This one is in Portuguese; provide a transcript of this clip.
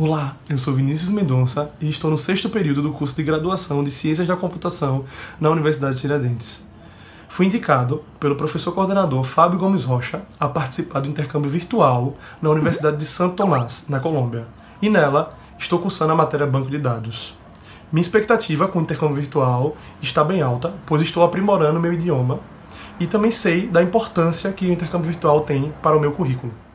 Olá, eu sou Vinícius Mendonça e estou no sexto período do curso de graduação de Ciências da Computação na Universidade Tiradentes. Fui indicado pelo professor coordenador Fábio Gomes Rocha a participar do intercâmbio virtual na Universidade de Santo Tomás, na Colômbia, e nela estou cursando a matéria Banco de Dados. Minha expectativa com o intercâmbio virtual está bem alta, pois estou aprimorando meu idioma e também sei da importância que o intercâmbio virtual tem para o meu currículo.